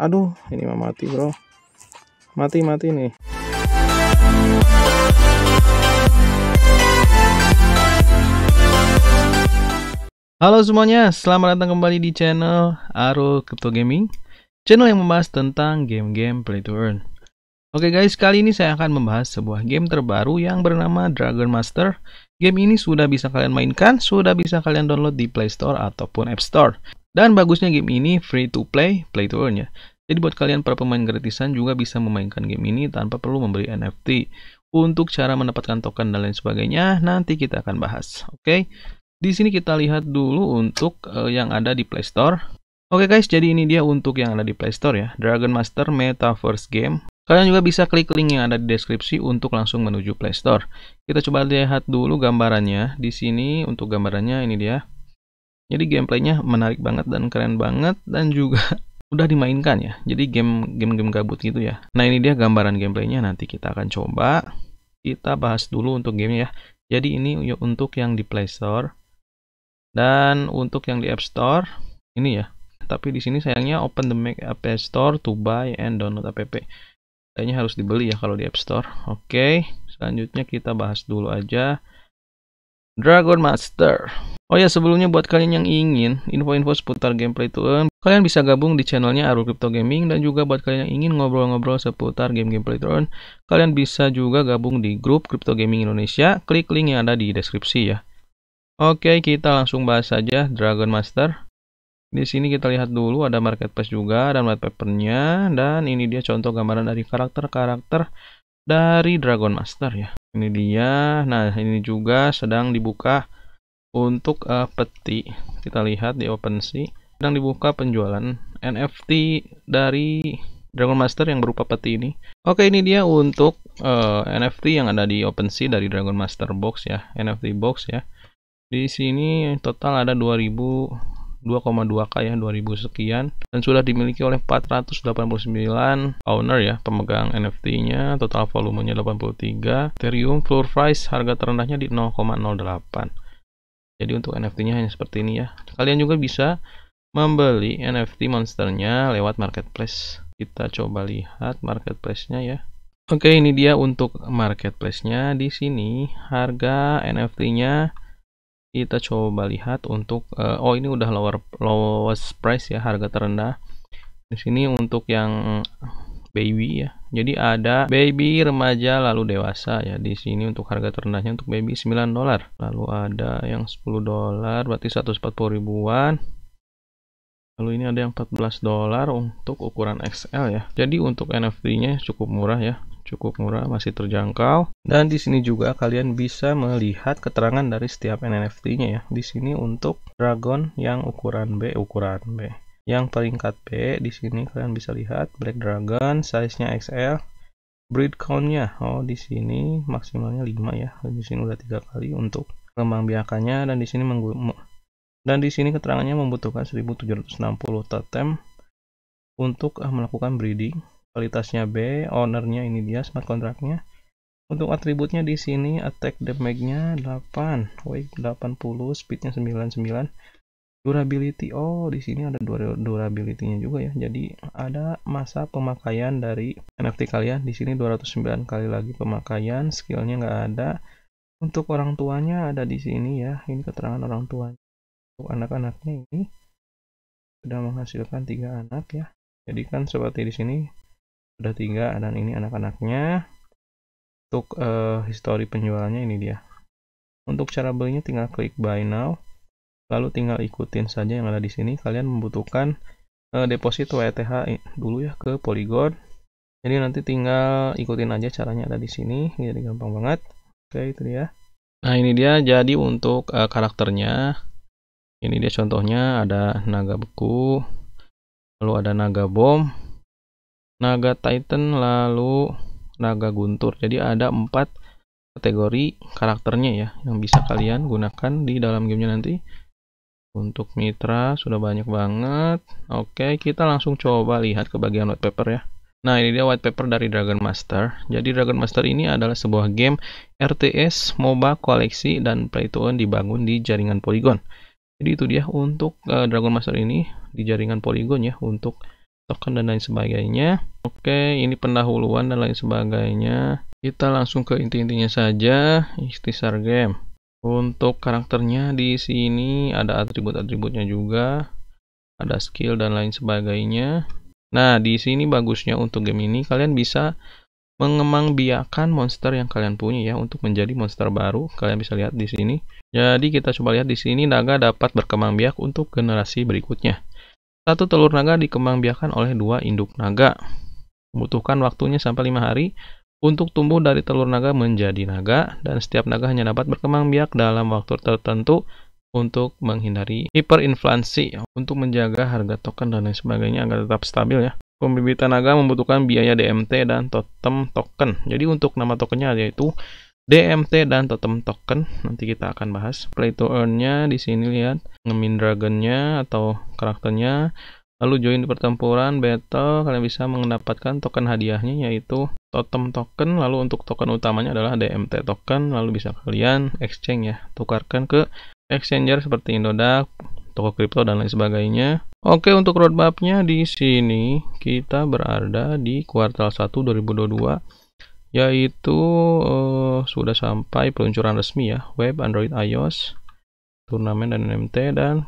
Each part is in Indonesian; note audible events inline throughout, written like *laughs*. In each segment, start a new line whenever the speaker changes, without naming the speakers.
aduh ini mah mati bro mati mati nih Halo semuanya, selamat datang kembali di channel Aro Crypto Gaming Channel yang membahas tentang game-game play to earn Oke guys, kali ini saya akan membahas sebuah game terbaru yang bernama Dragon Master Game ini sudah bisa kalian mainkan, sudah bisa kalian download di Play Store ataupun App Store dan bagusnya game ini free to play, play to earn ya. Jadi buat kalian para pemain gratisan juga bisa memainkan game ini tanpa perlu memberi NFT. Untuk cara mendapatkan token dan lain sebagainya nanti kita akan bahas. Oke. Okay? Di sini kita lihat dulu untuk uh, yang ada di Play Store. Oke okay guys, jadi ini dia untuk yang ada di Play Store ya, Dragon Master Metaverse Game. Kalian juga bisa klik link yang ada di deskripsi untuk langsung menuju Play Store. Kita coba lihat dulu gambarannya. Di sini untuk gambarannya ini dia. Jadi gameplaynya menarik banget dan keren banget dan juga *laughs* udah dimainkan ya. Jadi game game game gabut gitu ya. Nah ini dia gambaran gameplaynya. Nanti kita akan coba. Kita bahas dulu untuk gamenya ya. Jadi ini untuk yang di Play Store dan untuk yang di App Store ini ya. Tapi di sini sayangnya open the Mac App Store to buy and download app. Kayaknya harus dibeli ya kalau di App Store. Oke, selanjutnya kita bahas dulu aja Dragon Master. Oh ya sebelumnya buat kalian yang ingin info-info seputar gameplay itu eh, Kalian bisa gabung di channelnya Aru Crypto Gaming dan juga buat kalian yang ingin ngobrol-ngobrol seputar game-game Playtron, kalian bisa juga gabung di grup Crypto Gaming Indonesia, klik link yang ada di deskripsi ya. Oke, kita langsung bahas saja Dragon Master. Di sini kita lihat dulu ada marketplace juga dan white papernya dan ini dia contoh gambaran dari karakter-karakter dari Dragon Master ya. Ini dia. Nah, ini juga sedang dibuka untuk uh, peti. Kita lihat di OpenSea sedang dibuka penjualan NFT dari Dragon Master yang berupa peti ini. Oke, ini dia untuk uh, eh, NFT yang ada di OpenSea dari Dragon Master Box ya, NFT Box ya. Di sini total ada 2000 2,2k ya 2000 sekian dan sudah dimiliki oleh 489 owner ya pemegang NFT-nya total volumenya 83 Ethereum floor price harga terendahnya di 0,08 jadi untuk NFT-nya hanya seperti ini ya kalian juga bisa membeli NFT monsternya lewat marketplace. Kita coba lihat marketplace-nya ya. Oke, ini dia untuk marketplace-nya. Di sini harga NFT-nya kita coba lihat untuk uh, oh ini udah lower lowest price ya, harga terendah. Di sini untuk yang baby ya. Jadi ada baby, remaja, lalu dewasa ya. Di sini untuk harga terendahnya untuk baby 9 dolar. Lalu ada yang 10 dolar berarti 140 ribuan Lalu ini ada yang 14 dolar untuk ukuran XL ya. Jadi untuk NFT-nya cukup murah ya, cukup murah, masih terjangkau. Dan di sini juga kalian bisa melihat keterangan dari setiap NFT-nya ya. Di sini untuk dragon yang ukuran B, ukuran B. Yang peringkat B di sini kalian bisa lihat black dragon size-nya XL. Breed count-nya oh di sini maksimalnya 5 ya. Di sini udah 3 kali untuk kembang biakannya dan di sini dan di sini keterangannya membutuhkan 1760 totem untuk ah, melakukan breeding. Kualitasnya B, ownernya ini dia smart kontraknya. Untuk atributnya di sini attack damage-nya 8, weight 80, speed-nya 99. Durability, oh di sini ada durability-nya juga ya. Jadi ada masa pemakaian dari NFT kalian di sini 209 kali lagi pemakaian, skillnya nggak ada. Untuk orang tuanya ada di sini ya. Ini keterangan orang tuanya untuk anak-anaknya ini sudah menghasilkan tiga anak ya jadi kan seperti di sini ada tiga dan ini anak-anaknya untuk uh, histori penjualannya ini dia untuk cara belinya tinggal klik buy now lalu tinggal ikutin saja yang ada di sini kalian membutuhkan uh, deposit WTH dulu ya ke Polygon jadi nanti tinggal ikutin aja caranya ada di sini jadi gampang banget oke itu dia nah ini dia jadi untuk uh, karakternya ini dia contohnya ada naga beku lalu ada naga bom naga titan lalu naga guntur jadi ada empat kategori karakternya ya yang bisa kalian gunakan di dalam gamenya nanti untuk mitra sudah banyak banget oke kita langsung coba lihat ke bagian white paper ya Nah, ini dia white paper dari Dragon Master. Jadi Dragon Master ini adalah sebuah game RTS MOBA koleksi dan play to earn dibangun di jaringan Polygon jadi itu dia untuk uh, Dragon Master ini di jaringan Polygon ya untuk token dan lain sebagainya oke ini pendahuluan dan lain sebagainya kita langsung ke inti-intinya saja istisar game untuk karakternya di sini ada atribut-atributnya juga ada skill dan lain sebagainya nah di sini bagusnya untuk game ini kalian bisa mengembangbiakan monster yang kalian punya ya untuk menjadi monster baru. Kalian bisa lihat di sini. Jadi kita coba lihat di sini naga dapat berkembang biak untuk generasi berikutnya. Satu telur naga dikembangbiakan oleh dua induk naga. Membutuhkan waktunya sampai lima hari untuk tumbuh dari telur naga menjadi naga dan setiap naga hanya dapat berkembang biak dalam waktu tertentu untuk menghindari hiperinflasi untuk menjaga harga token dan lain sebagainya agar tetap stabil ya. Pembibitan naga membutuhkan biaya DMT dan totem token. Jadi untuk nama tokennya yaitu DMT dan totem token. Nanti kita akan bahas. Play to earn-nya di sini lihat ngemin dragon-nya atau karakternya. Lalu join di pertempuran battle kalian bisa mendapatkan token hadiahnya yaitu totem token. Lalu untuk token utamanya adalah DMT token. Lalu bisa kalian exchange ya, tukarkan ke exchanger seperti Indodax, toko kripto dan lain sebagainya. Oke, untuk roadmapnya di sini kita berada di kuartal 1 2022 yaitu uh, sudah sampai peluncuran resmi ya, web, Android, iOS, turnamen dan NMT dan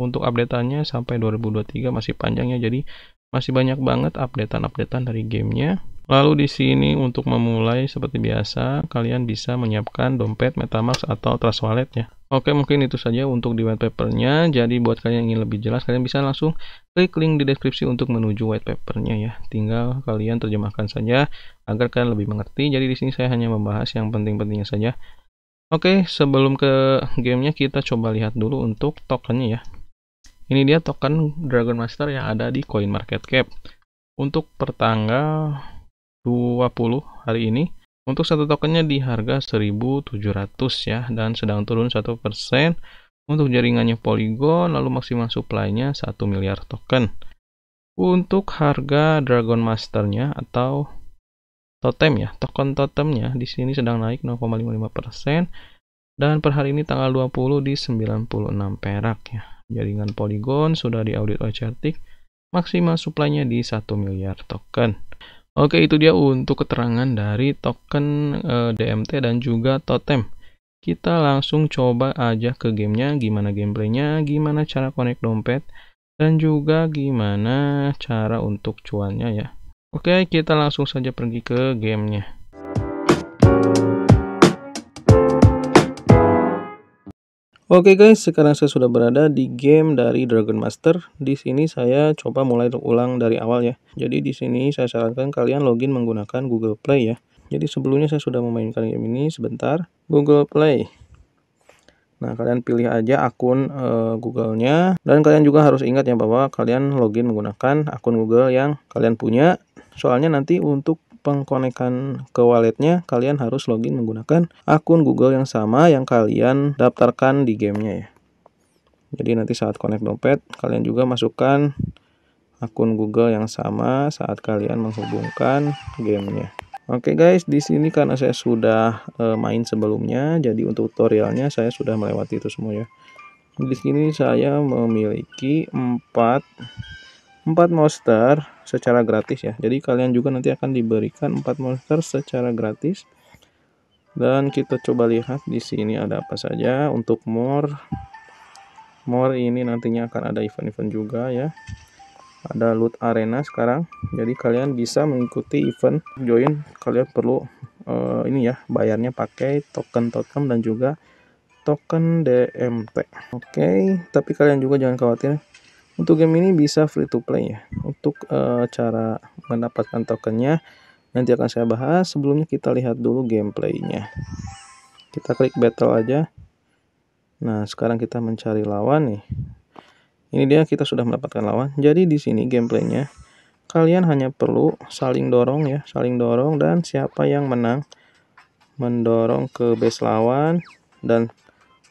untuk updateannya sampai 2023 masih panjangnya Jadi masih banyak banget updatean-updatean dari gamenya. Lalu di sini untuk memulai seperti biasa, kalian bisa menyiapkan dompet MetaMask atau Trust Wallet ya. Oke, mungkin itu saja untuk di white papernya. Jadi buat kalian yang ingin lebih jelas, kalian bisa langsung klik link di deskripsi untuk menuju white papernya ya. Tinggal kalian terjemahkan saja agar kalian lebih mengerti. Jadi di sini saya hanya membahas yang penting-pentingnya saja. Oke, sebelum ke gamenya kita coba lihat dulu untuk tokennya ya. Ini dia token Dragon Master yang ada di Coin Market Cap. Untuk pertanggal 20 hari ini untuk satu tokennya di harga 1700 ya dan sedang turun 1% untuk jaringannya Polygon lalu maksimal supply-nya 1 miliar token. Untuk harga Dragon Masternya atau totem ya, token totemnya di sini sedang naik 0,55% dan per hari ini tanggal 20 di 96 perak ya. Jaringan Polygon sudah diaudit oleh Certik, maksimal suplainya di 1 miliar token. Oke, itu dia untuk keterangan dari token e, eh, DMT dan juga totem. Kita langsung coba aja ke gamenya, gimana gameplaynya, gimana cara connect dompet, dan juga gimana cara untuk cuannya ya. Oke, kita langsung saja pergi ke gamenya. Oke okay guys, sekarang saya sudah berada di game dari Dragon Master. Di sini saya coba mulai ulang dari awal ya. Jadi di sini saya sarankan kalian login menggunakan Google Play ya. Jadi sebelumnya saya sudah memainkan game ini sebentar. Google Play. Nah, kalian pilih aja akun e, Google-nya dan kalian juga harus ingat ya bahwa kalian login menggunakan akun Google yang kalian punya. Soalnya nanti untuk pengkonekan ke walletnya, kalian harus login menggunakan akun Google yang sama yang kalian daftarkan di gamenya ya. Jadi nanti saat connect dompet, kalian juga masukkan akun Google yang sama saat kalian menghubungkan gamenya. Oke okay guys, di sini karena saya sudah eh, main sebelumnya, jadi untuk tutorialnya saya sudah melewati itu semua ya. Di sini saya memiliki 4 4 monster secara gratis ya. Jadi kalian juga nanti akan diberikan 4 monster secara gratis. Dan kita coba lihat di sini ada apa saja untuk more more ini nantinya akan ada event-event juga ya. Ada loot arena sekarang. Jadi kalian bisa mengikuti event join kalian perlu uh, ini ya, bayarnya pakai token-token dan juga token DMT. Oke, okay, tapi kalian juga jangan khawatir untuk game ini bisa free to play ya. Untuk uh, cara mendapatkan tokennya nanti akan saya bahas. Sebelumnya kita lihat dulu gameplaynya. Kita klik battle aja. Nah sekarang kita mencari lawan nih. Ini dia kita sudah mendapatkan lawan. Jadi di sini gameplaynya kalian hanya perlu saling dorong ya, saling dorong dan siapa yang menang mendorong ke base lawan dan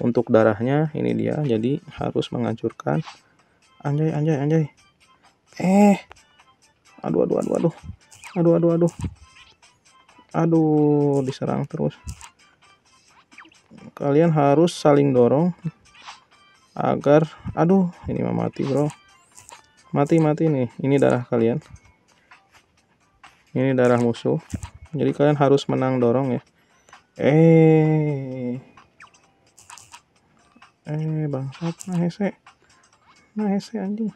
untuk darahnya ini dia jadi harus menghancurkan anjay anjay anjay eh aduh aduh aduh aduh aduh aduh aduh aduh diserang terus kalian harus saling dorong agar aduh ini mah mati bro mati mati nih ini darah kalian ini darah musuh jadi kalian harus menang dorong ya eh eh bangsat nah hese Nah, saya anjing.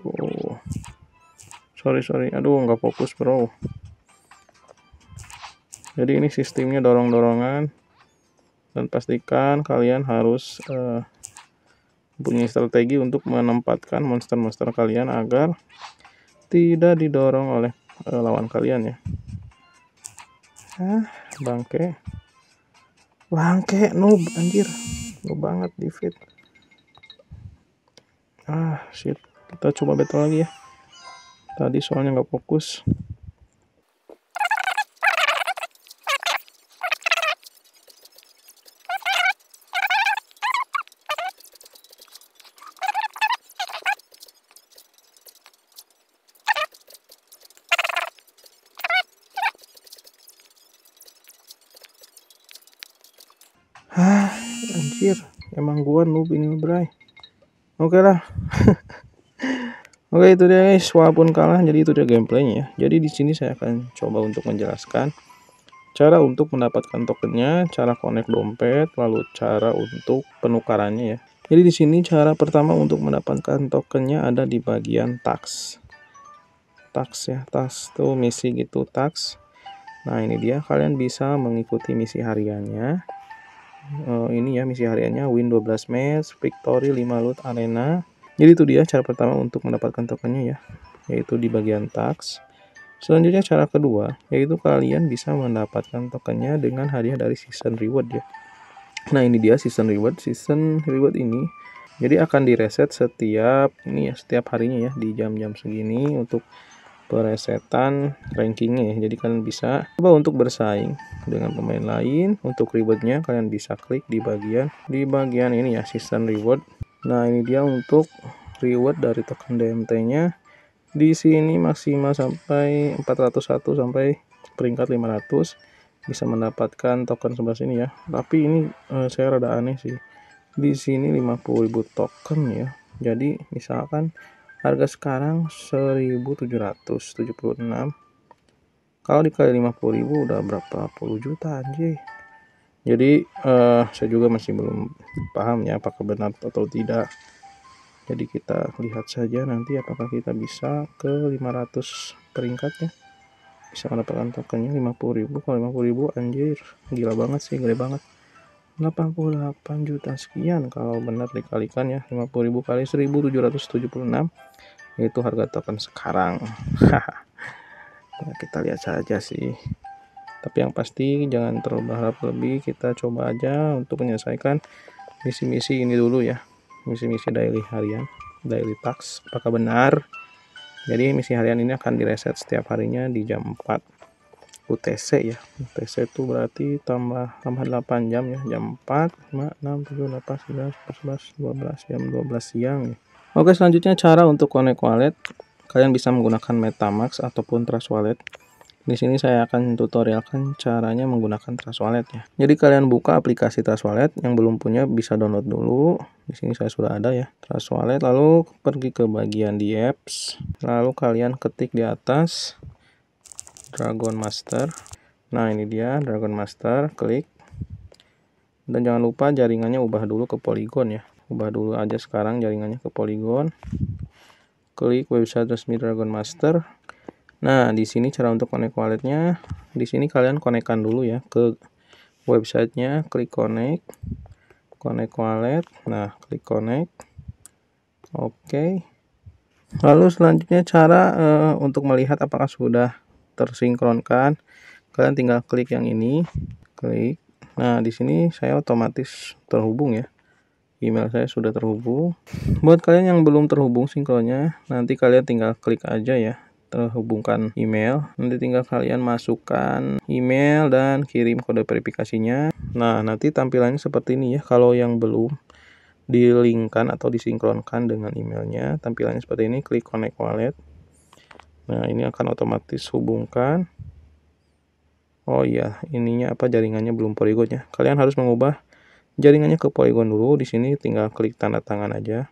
tuh Sorry, sorry. Aduh, nggak fokus, bro. Jadi ini sistemnya dorong-dorongan. Dan pastikan kalian harus uh, punya strategi untuk menempatkan monster-monster kalian agar tidak didorong oleh uh, lawan kalian ya. Ah, bangke. Bangke, noob, anjir. Noob banget di fit Ah, shit. Kita coba battle lagi ya. Tadi soalnya nggak fokus. oke okay lah *laughs* oke okay, itu dia guys walaupun kalah jadi itu dia gameplaynya ya. jadi di sini saya akan coba untuk menjelaskan cara untuk mendapatkan tokennya cara connect dompet lalu cara untuk penukarannya ya jadi di sini cara pertama untuk mendapatkan tokennya ada di bagian tax. Tax ya, tax tuh misi gitu tax. Nah, ini dia kalian bisa mengikuti misi hariannya uh, ini ya misi hariannya win 12 match, victory 5 loot arena. Jadi itu dia cara pertama untuk mendapatkan tokennya ya, yaitu di bagian tax. Selanjutnya cara kedua, yaitu kalian bisa mendapatkan tokennya dengan hadiah dari season reward ya. Nah ini dia season reward, season reward ini jadi akan direset setiap ini ya setiap harinya ya di jam-jam segini untuk peresetan rankingnya ya. jadi kalian bisa coba untuk bersaing dengan pemain lain untuk rewardnya kalian bisa klik di bagian di bagian ini ya sistem reward nah ini dia untuk reward dari token DMT nya di sini maksimal sampai 401 sampai peringkat 500 bisa mendapatkan token sebelah sini ya tapi ini eh, saya rada aneh sih di sini 50.000 token ya jadi misalkan harga sekarang 1776 kalau dikali 50.000 udah berapa puluh juta anjir jadi uh, saya juga masih belum paham ya apakah benar atau tidak jadi kita lihat saja nanti apakah kita bisa ke 500 peringkatnya bisa mendapatkan tokennya 50.000 kalau 50.000 anjir gila banget sih gede banget 88 juta sekian kalau benar dikalikan ya 50.000 kali 1776 itu harga token sekarang *laughs* nah, kita lihat saja sih tapi yang pasti jangan terlalu berharap lebih kita coba aja untuk menyelesaikan misi-misi ini dulu ya misi-misi daily harian daily tax apakah benar jadi misi harian ini akan direset setiap harinya di jam 4 UTC ya UTC itu berarti tambah tambah 8 jam ya jam 4 5 6 7 8 9 11 12 jam 12 siang ya. Oke selanjutnya cara untuk connect wallet kalian bisa menggunakan metamax ataupun Trust Wallet di sini saya akan tutorialkan caranya menggunakan Trust Wallet ya. Jadi kalian buka aplikasi Trust Wallet yang belum punya bisa download dulu. Di sini saya sudah ada ya Trust Wallet. Lalu pergi ke bagian di apps. Lalu kalian ketik di atas Dragon Master. Nah, ini dia Dragon Master, klik. Dan jangan lupa jaringannya ubah dulu ke polygon ya. Ubah dulu aja sekarang jaringannya ke polygon. Klik website resmi Dragon Master. Nah, di sini cara untuk connect walletnya. Di sini kalian konekkan dulu ya ke websitenya. Klik connect. Connect wallet. Nah, klik connect. Oke. Okay. Lalu selanjutnya cara uh, untuk melihat apakah sudah tersinkronkan kalian tinggal klik yang ini klik nah di sini saya otomatis terhubung ya email saya sudah terhubung buat kalian yang belum terhubung sinkronnya nanti kalian tinggal klik aja ya terhubungkan email nanti tinggal kalian masukkan email dan kirim kode verifikasinya nah nanti tampilannya seperti ini ya kalau yang belum di dilinkkan atau disinkronkan dengan emailnya tampilannya seperti ini klik connect wallet Nah, ini akan otomatis hubungkan. Oh iya, ininya apa jaringannya belum polygonnya. Kalian harus mengubah jaringannya ke poligon dulu. Di sini tinggal klik tanda tangan aja.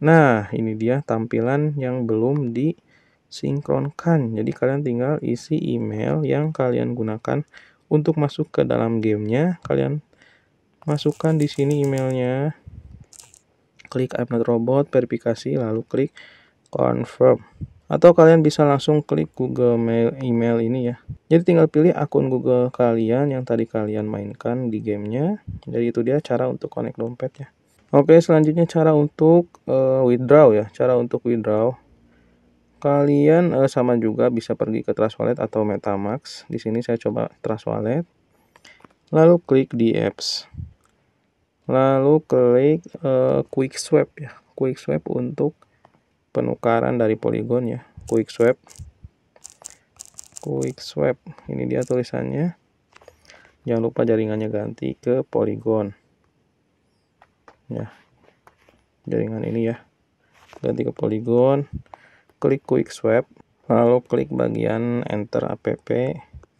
Nah, ini dia tampilan yang belum disinkronkan. Jadi kalian tinggal isi email yang kalian gunakan untuk masuk ke dalam gamenya. Kalian masukkan di sini emailnya. Klik I'm robot, verifikasi, lalu klik confirm atau kalian bisa langsung klik Google Mail email ini ya. Jadi tinggal pilih akun Google kalian yang tadi kalian mainkan di gamenya. Jadi itu dia cara untuk connect dompet ya. Oke selanjutnya cara untuk uh, withdraw ya. Cara untuk withdraw kalian uh, sama juga bisa pergi ke Trust Wallet atau MetaMask. Di sini saya coba Trust Wallet. Lalu klik di apps. Lalu klik uh, quick swap ya. Quick swap untuk penukaran dari poligon ya quick swap quick swap ini dia tulisannya jangan lupa jaringannya ganti ke poligon ya jaringan ini ya ganti ke poligon klik quick swap lalu klik bagian enter app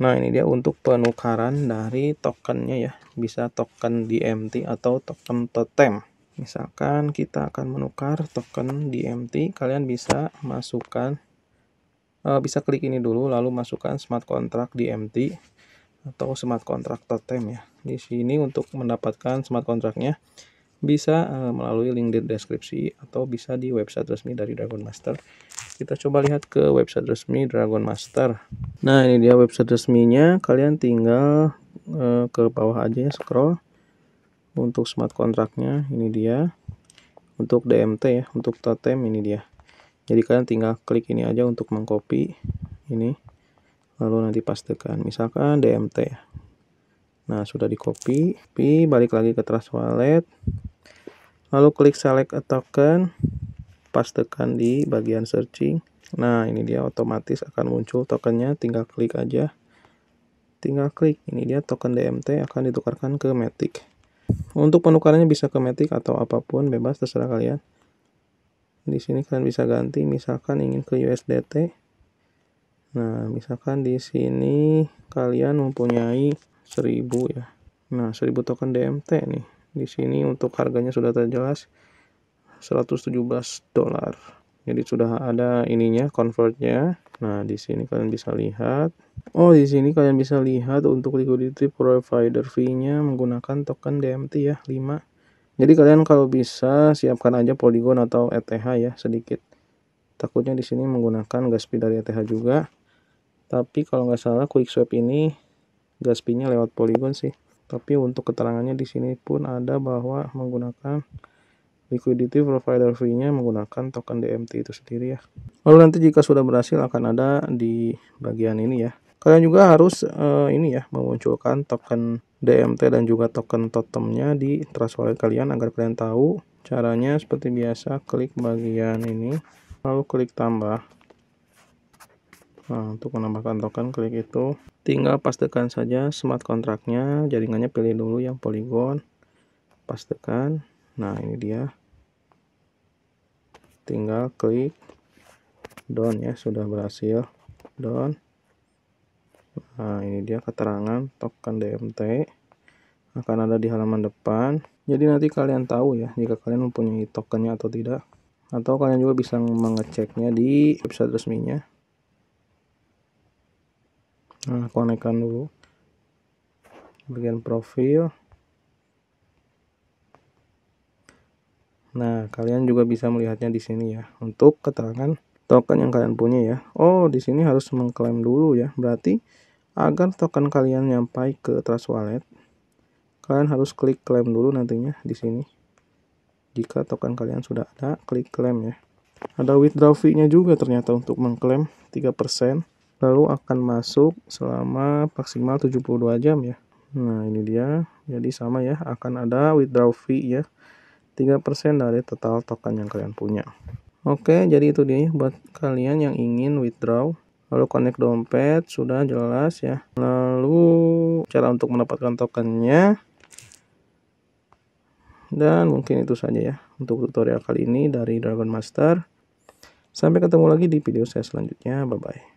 nah ini dia untuk penukaran dari tokennya ya bisa token DMT atau token totem Misalkan kita akan menukar token DMT, kalian bisa masukkan eh, bisa klik ini dulu lalu masukkan smart contract DMT atau smart contract totem ya. Di sini untuk mendapatkan smart contractnya bisa eh, melalui link di deskripsi atau bisa di website resmi dari Dragon Master. Kita coba lihat ke website resmi Dragon Master. Nah, ini dia website resminya. Kalian tinggal eh, ke bawah aja ya, scroll untuk smart kontraknya ini dia untuk DMT ya untuk totem ini dia jadi kalian tinggal klik ini aja untuk mengcopy ini lalu nanti pastikan misalkan DMT ya nah sudah di copy Pi, balik lagi ke trust wallet lalu klik select a token pastikan di bagian searching nah ini dia otomatis akan muncul tokennya tinggal klik aja tinggal klik ini dia token DMT akan ditukarkan ke Matic untuk penukarannya bisa ke Matic atau apapun, bebas terserah kalian. Di sini kalian bisa ganti, misalkan ingin ke USDT. Nah, misalkan di sini kalian mempunyai 1000 ya. Nah, 1000 token DMT nih. Di sini untuk harganya sudah terjelas 117 dolar. Jadi sudah ada ininya convertnya. Nah, di sini kalian bisa lihat. Oh, di sini kalian bisa lihat untuk liquidity provider fee-nya menggunakan token DMT ya, 5. Jadi kalian kalau bisa siapkan aja Polygon atau ETH ya sedikit. Takutnya di sini menggunakan gas fee dari ETH juga. Tapi kalau nggak salah quick swap ini gas fee-nya lewat Polygon sih. Tapi untuk keterangannya di sini pun ada bahwa menggunakan liquidity provider fee-nya menggunakan token DMT itu sendiri ya. Lalu nanti jika sudah berhasil akan ada di bagian ini ya. Kalian juga harus uh, ini ya memunculkan token DMT dan juga token totemnya di trust wallet kalian agar kalian tahu caranya seperti biasa klik bagian ini lalu klik tambah. Nah, untuk menambahkan token klik itu tinggal pastikan saja smart contract-nya jaringannya pilih dulu yang polygon pastikan nah ini dia tinggal klik down ya sudah berhasil down nah ini dia keterangan token DMT akan ada di halaman depan jadi nanti kalian tahu ya jika kalian mempunyai tokennya atau tidak atau kalian juga bisa mengeceknya di website resminya nah konekkan dulu bagian profil Nah, kalian juga bisa melihatnya di sini ya untuk keterangan token yang kalian punya ya. Oh, di sini harus mengklaim dulu ya. Berarti agar token kalian nyampai ke Trust Wallet, kalian harus klik klaim dulu nantinya di sini. Jika token kalian sudah ada, klik klaim ya. Ada withdraw fee-nya juga ternyata untuk mengklaim 3% lalu akan masuk selama maksimal 72 jam ya. Nah, ini dia. Jadi sama ya, akan ada withdraw fee ya. 3% dari total token yang kalian punya. Oke, jadi itu dia buat kalian yang ingin withdraw. Lalu connect dompet, sudah jelas ya. Lalu cara untuk mendapatkan tokennya. Dan mungkin itu saja ya untuk tutorial kali ini dari Dragon Master. Sampai ketemu lagi di video saya selanjutnya. Bye-bye.